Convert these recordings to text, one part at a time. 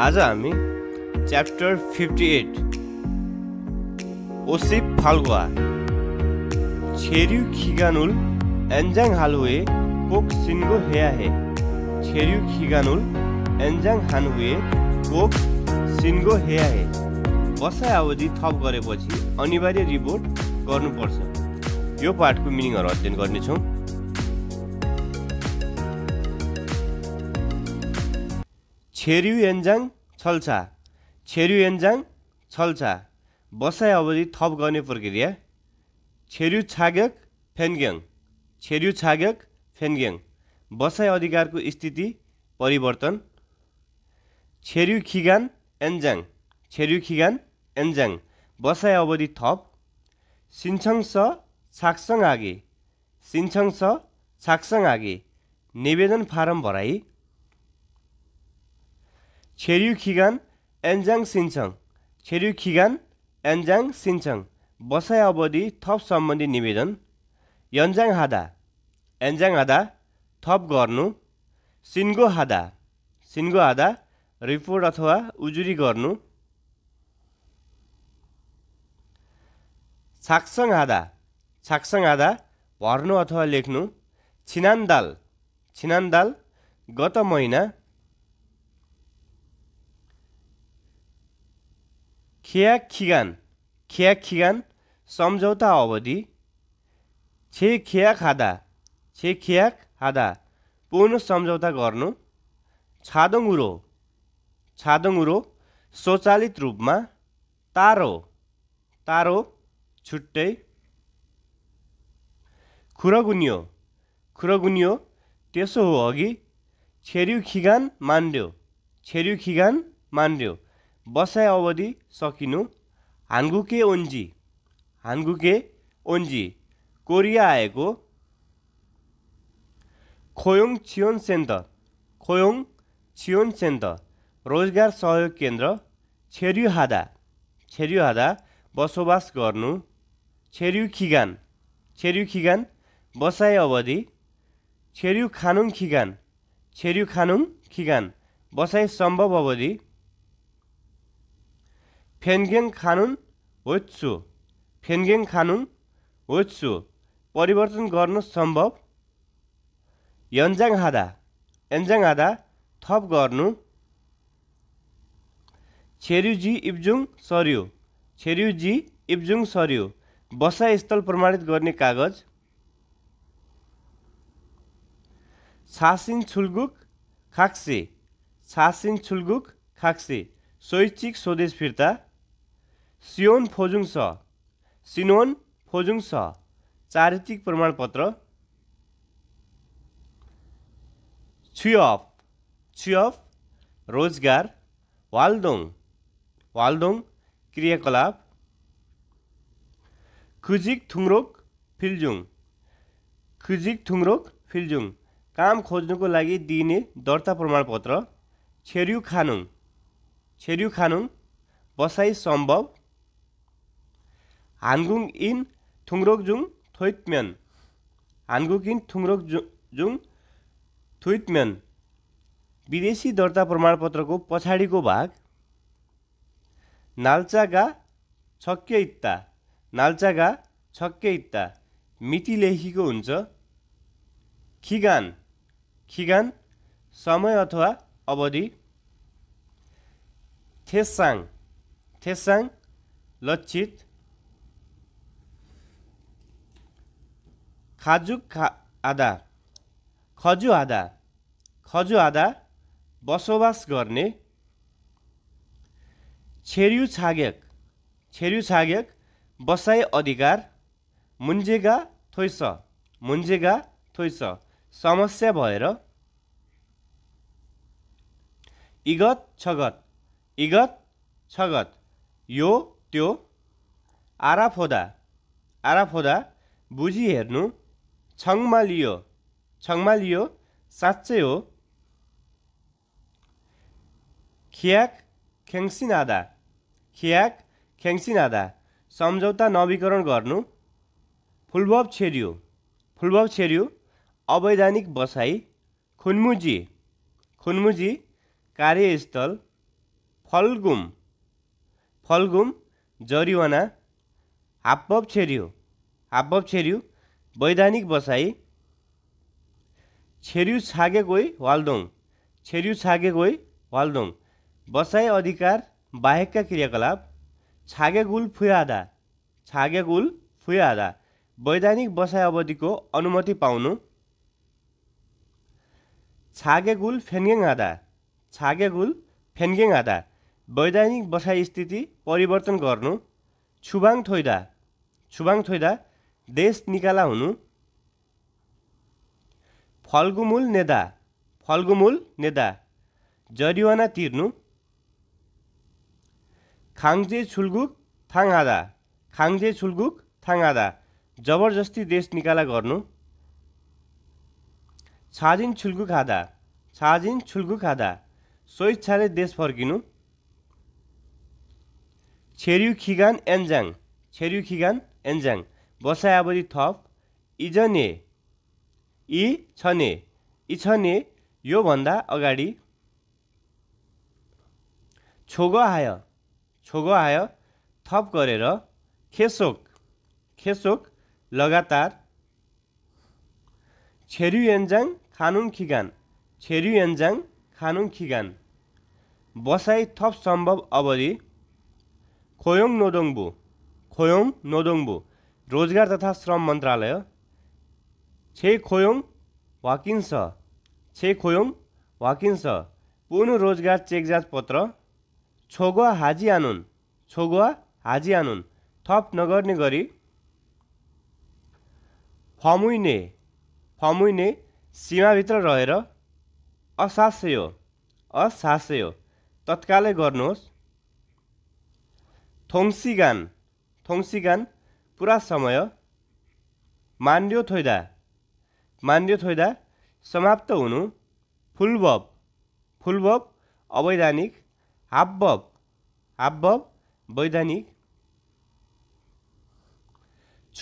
आज हामी chapter fifty eight ओसिप फाल्गुआ छेर्यु खिगानुल एन्जाङ हालुए कोक सिन्गो हेया हे छेर्यु खिगानुल एन्जाङ हानुए कोक सिन्गो हेया हे बसाइ अवधि थप गरेपछि अनिवार्य रिपोर्ट गर्नुपर्छ यो पाठको मिनिङहरू अध्ययन गर्नेछौँ एन्जाङ छल्छा एन्जाङ छल्छा बसाइ अवधि थप गर्ने प्रक्रिया छेर्यु छाग्यक फेन्ग्याङ छेर्यु छाग्यक फेन्ग्याङ बसाइ अधिकारको स्थिति परिवर्तन छेर्यु खिगान एन्जाङ छेर्यु खिगान एन्जाङ बसाइ अवधि थप सिन्छङ स छाक्सङ आगे सिन्छङ स छाक्सङ आगे निवेदन फारम भराई खिगान एन्जाङ सिन्छङ खिगान एन्जाङ सिन्छङ बसाइ अवधि थप सम्बन्धी निवेदन यन्जाङ हादा एन्जाङ हादा थप गर्नु सिन्गो हादा सिन्गो हादा रिपोर्ट अथवा उजुरी गर्नु छाक्सङ हादा छाक्सङ हादा भर्नु अथवा लेख्नु छिनान दाल छिनान दाल गत महिना खिगान खेयाखिगान खिगान सम्झौता अवधि छे छेखियाक हादा छेखियाक हादा पूर्ण सम्झौता गर्नु छादङुरो छादङुरो स्वचालित रूपमा तारो तारो छुट्टै खुरगुनियो खुरगुनियो त्यसो हो अघि छेर्यु खिगान मान्ड्यो छेर्यु खिगान मान्ड्यो बसाइ अवधि सकिनु हान्गुके ओन्जी हान्गुके ओन्जी कोरिया आएको खोयोङ छियोन सेन्टर खोयोङ छियोन सेन्टर रोजगार सहयोग केन्द्र छेरियो हादा बसोबास गर्नु छेरियो खिगान छेरियो खिगान बसाइ अवधि छेरियो खानुङ खिगान छेरियो खानुङ खिगान बसाइ सम्भव अवधि ফেনগেং खानुन ओत्सु फेन्गेङ खानुन ओत्सु परिवर्तन गर्नु सम्भव यन्जाङ हादा यन्जाङ हादा थप गर्नु छेरुजी इब्जुङ सर्यो छेरुजी इब्जुङ सर्यो बसाइस्थल प्रमाणित गर्ने कागज छासिन छुल्गुक खाक्से छासिन छुल्गुक खाक्से स्वैच्छिक स्वदेश फिर्ता सियोन फोजुङ छ सिनोन फोजुङ छ चारित्रिक प्रमाणपत्र छुअफ छुअफ रोजगार वालदोङ वालदोङ क्रियाकलाप खुजिक थुङ्रोक फिल्जुङ खुजिक थुङ्रोक फिल्जुङ काम खोज्नुको लागि दिइने दर्ता प्रमाणपत्र छेर्यु खानुङ छेर्यु खानुङ बसाइ सम्भव हानगुङ इन थुङ्रोकजुङ थोइत्म्यन हानगुङ इन जुङ थुइत्म्यन विदेशी दर्ता प्रमाणपत्रको पछाडिको भाग नाल्चागा छक्के इत्ता नाल्चागा छक्के इत्ता मिति लेखेको हुन्छ खिगान खिगान समय अथवा अवधि थेसाङ थेसाङ लक्षित खाजुक खा आधा खजु आधा खजु आधा बसोबास गर्ने छेर्यु छाग्यक छेर्यु छाग्यक बसाई अधिकार मुन्जेगा थोइस मुन्जेगा थोइस समस्या भएर इगत छगत इगत छगत यो त्यो आराफोदा आराफोदा बुझी हेर्नु छङमा लियो छङमा लियो साँच्चै हो खियाक खेङ्सिनादा खियाक खेङ्सिनादा सम्झौता नवीकरण गर्नु फुलबब छेरियो फुलबब छेरियो अवैधानिक बसाई खुनमुजी खुनमुजी कार्यस्थल फलगुम फलगुम जरिवाना हापप छेरियो हापप छेरियो वैधानिक बसाई छेर्यु छागेकोई वालदोङ छागे छागेकोई वालदोङ बसाई अधिकार बाहेकका क्रियाकलाप छागेगुल फुयादा छागेगुल फुयादा वैधानिक बसाइ अवधिको अनुमति पाउनु छागेगुल फेन्गेङ आधा छागेगुल फेन्गेङ आधा वैधानिक बसाइ स्थिति परिवर्तन गर्नु छुबाङ थोइदा छुबाङ थोइदा देश निकाला हुनु फल्गुमूल नेदा फल्गुमूल नेदा जरिवाना तिर्नु खाङ्जे छुल्गुक थाङादा खाङ्जे छुल्गुक थाङादा जबरजस्ती देश निकाला गर्नु छाजिन छुल्गु खाँदा छाजिन छुल्गु खाँदा स्वेच्छाले देश फर्किनु छेरु खिगान एन्जाङ छेर्यु खिगान एन्जाङ 머사야버리 톱 이전이 이 전이 이 전이 요번다 어가리 조거하여 조거하여 톱 거래러 계속 계속 लगातार 체류연장 가능 기간 체류연장 가능 기간 머사া톱 선법 ্버 ব 고용노동부 고용노동부 रोजगार तथा श्रम मन्त्रालय छे खोयोङ वाकिन्स छे खोयोङ वाकिन्स पूर्ण रोजगार जाँच पत्र छोगुवा हाजी आनुन छोगुवा हाजी आनुन थप नगर्ने गरी फमुइने फमुइने सीमाभित्र रहेर असास्य असास्य तत्कालै गर्नुहोस् थोङ्सी गान पुरा समय मान्यो थोइदा मान्यो थोइदा समाप्त हुनु फुलभव फुलभव अवैधानिक हाबभव हाबभव वैधानिक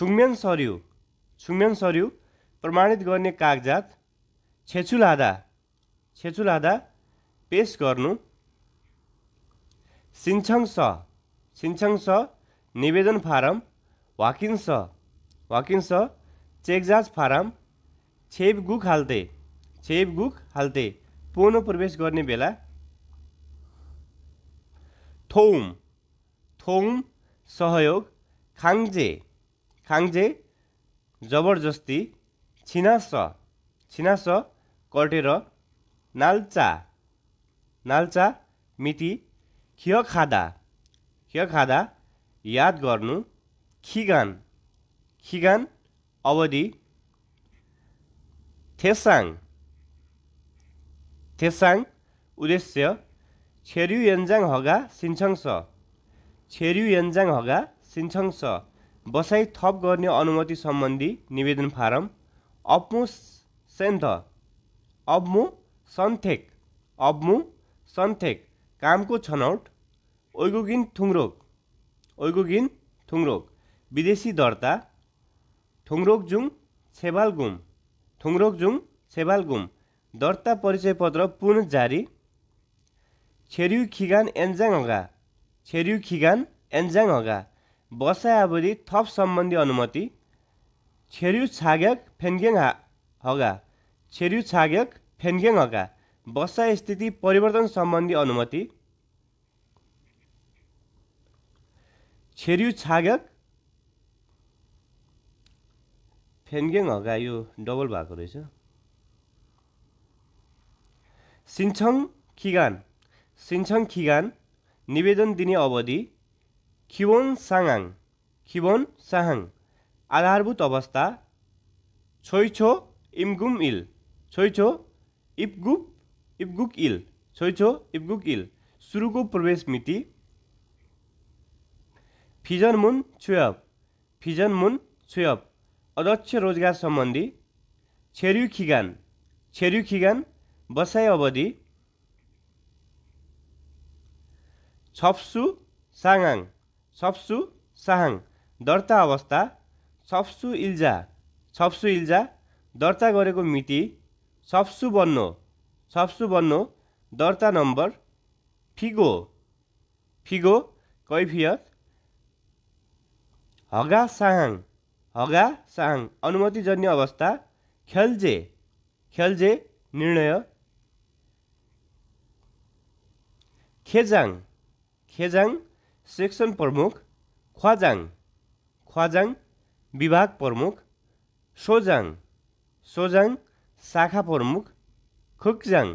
छुम्यन सर्यु छुम्यन सर्यु प्रमाणित गर्ने कागजात छेचुलादा छेचुलादा पेस गर्नु सिन्छङ स सिन्छङ स निवेदन फारम वाकिन्स वाकिन्स चेकजाज फाराम छेपगुक हाल्ते गुक हाल्ते पोनो प्रवेश गर्ने बेला थोम थोम सहयोग खाङ्जे खाङ्जे जबरजस्ती छिनास छिनास कटेर नाल्चा नाल्चा मिति खिय खादा खिय खादा याद गर्नु खिगान खिगान अवधि थेसाङ थेसाङ उद्देश्य छेर्यु यन्जाङ हगा सिन्छङ्स छेर्यु यन्जाङ हगा सिन्छङ्स बसाइ थप गर्ने अनुमति सम्बन्धी निवेदन फारम अप्मु सेन्थ अब्मु सन्थेक अब्मु सन्थेक कामको छनौट ओइगुगिन थुङ्रोक ओइगुगिन थुङ्रोक विदेशी दर्ता ठुङ्रोकजुङ छेबालगुम ठुङ्रोकजुङ छेबालगुम दर्ता परिचय पत्र पुन जारी छेरु खिगान एन्जाङ हगा छेर्यु खिगान एन्जाङ हगा आवधि थप सम्बन्धी अनुमति छेरु छाग्याक फेन्गेङ हगा छेरु छाग्याक फेन्गेङ हगा बसाइ स्थिति परिवर्तन सम्बन्धी अनुमति छेरु छाग्याक फेन्गेङ हगा यो डबल भएको रहेछ सिन्छङ खिगान सिन्छङ खिगान निवेदन दिने अवधि खिवोन साङाङ खिवोन साहाङ आधारभूत अवस्था छोइछो इम्गुम इल छोइछो इपगुप इपगुक इल छोइछो इपगुक इल सुरुको प्रवेश मिति फिजन मुन छुयप फिजन मुन छुयप अध्यक्ष रोजगार सम्बन्धी छेर्यु खिगान छेर्यु खिगान बसाइ अवधि छप्सु साङाङ छप्सु साहाङ दर्ता अवस्था छप्सु इल्जा छप्सु इल्जा दर्ता गरेको मिति छप्सु बन्नो छप्सु बन्नो दर्ता नम्बर फिगो फिगो कैफियत हगा साहाङ हगा साङ अनुमतिजन्य अवस्था खेलजे खेलजे निर्णय खेजाङ खेजाङ सेक्सन प्रमुख ख्वाजाङ ख्वाजाङ विभाग प्रमुख सोजाङ सोजाङ शाखा प्रमुख खुकजाङ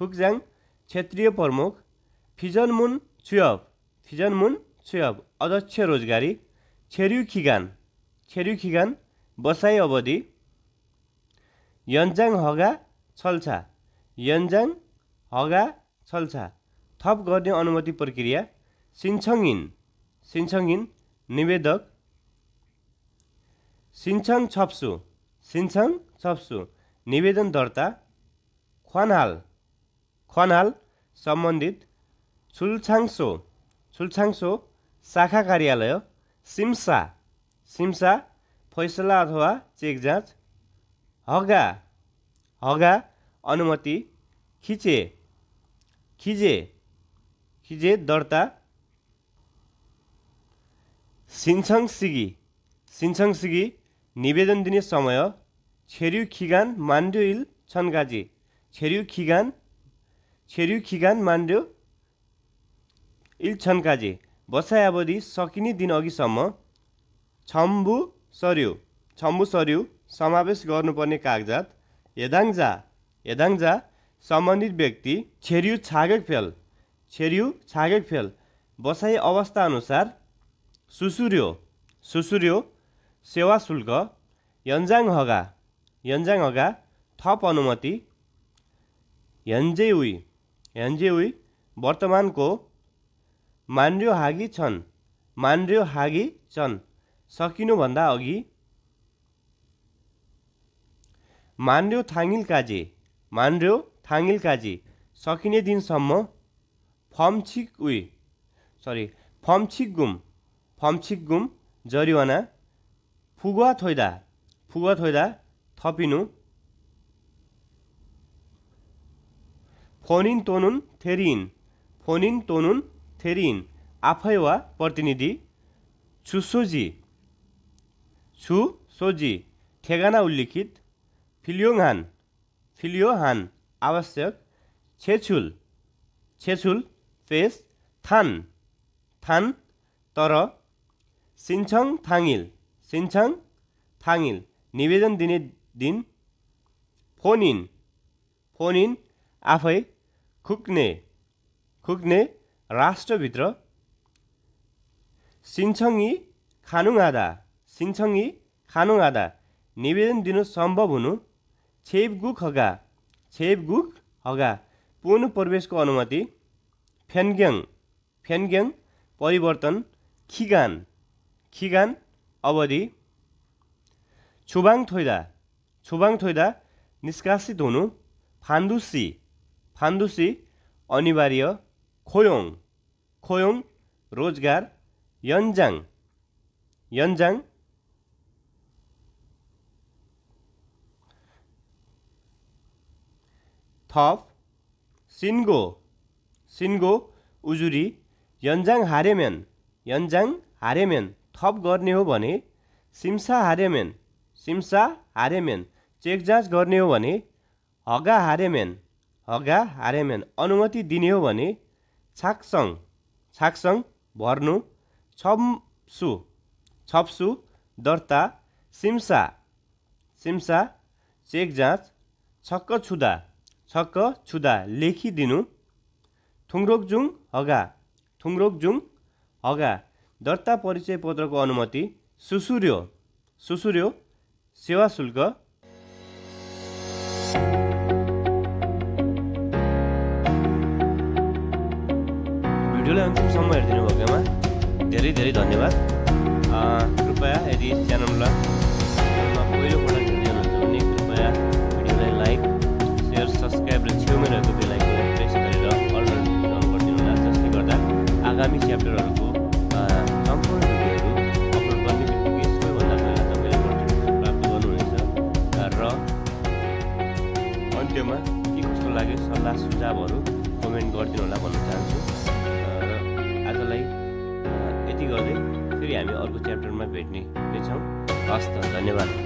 खुकजाङ क्षेत्रीय प्रमुख फिजनमुन छुयब फिजनमुन छुयब अध्यक्ष रोजगारी छेरिउ खिगान खेरुखिगान बसाइ अवधि यन्जाङ हगा छल्छा यन्जाङ हगा छल्छा थप गर्ने अनुमति प्रक्रिया सिन्छङिन सिन्छङिन निवेदक सिन्छङ छप्सु सिन्छङ छप्सु निवेदन दर्ता खनाल खनाल सम्बन्धित छुल्छाङसो छुल्छाङसो शाखा कार्यालय सिम्सा सिम्सा फैसला अथवा चेक जाँच हगा हगा अनुमति खिचे खिजे खिजे दर्ता सिन्छङ सिगी सिन्छङ सिगी निवेदन दिने समय छेर्यु खिगान मान्ड्यो इल छन्गाजी छेर्यु खिगान छेर्यु खिगान मान्ड्यो इल छन्काजे बसाइ अवधि सकिने दिन अघिसम्म छम्बु सर्यु छम्बु सर्यु समावेश गर्नुपर्ने कागजात हेदाङ्जा हेदाङ्जा सम्बन्धित व्यक्ति छेरियु छागेक फेल छेरियु छागेक फेल बसाइ अवस्थाअनुसार सुसुर्यो सुसुर्यो सेवा शुल्क यन्जाङ हगा यन्जाङ हगा थप अनुमति हेन्जेउई हेन्जेउई वर्तमानको मान्यो हागी छन् मान्यो हागी छन् सकिनुभन्दा अघि मान्यो थाङ्गिल काजे मान्यो थाङ्गिल काजे सकिने दिनसम्म फम्छिक उयो सरी फम्छिक गुम फम्छिक गुम जरिवाना फुगुवा थोइदा फुगुवा थोइदा थपिनु फोनिन तोनुन थेरिन फोनिन तोनुन थेरिन आफै वा प्रतिनिधि छुसोजी छु सोजी ठेगाना उल्लिखित फिलियोङहान फिलियोहान आवश्यक छेछुल छेछुल पेस थान थान तर सिन्छङ थाङिल सिन्छङ थाङिल निवेदन दिने दिन फोन इन फोन इन आफै खुक्ने खुक्ने राष्ट्रभित्र सिन्छङी खानुङ आधा सिन्छङ्गी खानु आधा निवेदन दिनु सम्भव हुनु छेपगुक हगा छेपगुक हगा पूर्ण प्रवेशको अनुमति फ्यान्ग्याङ फ्यान्ग्याङ परिवर्तन खिगान खिगान अवधि छुबाङ थोइदा छुबाङ थोइदा निष्कासित हुनु फान्दुसी फान्दुसी अनिवार्य खोयोङ खोयोङ रोजगार यन्जाङ यन्जाङ थप सिन्गो सिन्गो उजुरी यन्जाङ हारेम्यान यन्जाङ हारेम्यान थप गर्ने हो भने सिम्सा हारेम्यान सिम्सा हारेम्यान चेक जाँच गर्ने हो भने हगा हारेम्यान हगा हारेम्यान अनुमति दिने हो भने छाक्सङ छाक्सङ भर्नु छप्सु छप्सु दर्ता सिम्सा सिम्सा चेक जाँच छक्क छुदा छक्क छुदा लेखिदिनु थुङ्रोकजुङ हगा थुङ्रोकजुङ हगा दर्ता परिचय पत्रको अनुमति सुसुर्यो सुसुर्यो सेवा शुल्क भिडियोलाई अन्तिमसम्म हेरिदिनु भएकोमा धेरै धेरै धन्यवाद कृपया यदि च्यानललाई आगामी च्याप्टरहरूको सम्पूर्ण भिडियोहरू अपलोड गर्ने बित्तिकै सबैभन्दा पहिला तपाईँले कन्टेन्ट प्राप्त गर्नुहुनेछ र अन्त्यमा के कस्तो लाग्यो सल्लाह सुझावहरू कमेन्ट गरिदिनु होला भन्न चाहन्छु र आजलाई यति गर्दै फेरि हामी अर्को च्याप्टरमा भेट्ने छौँ हस् त धन्यवाद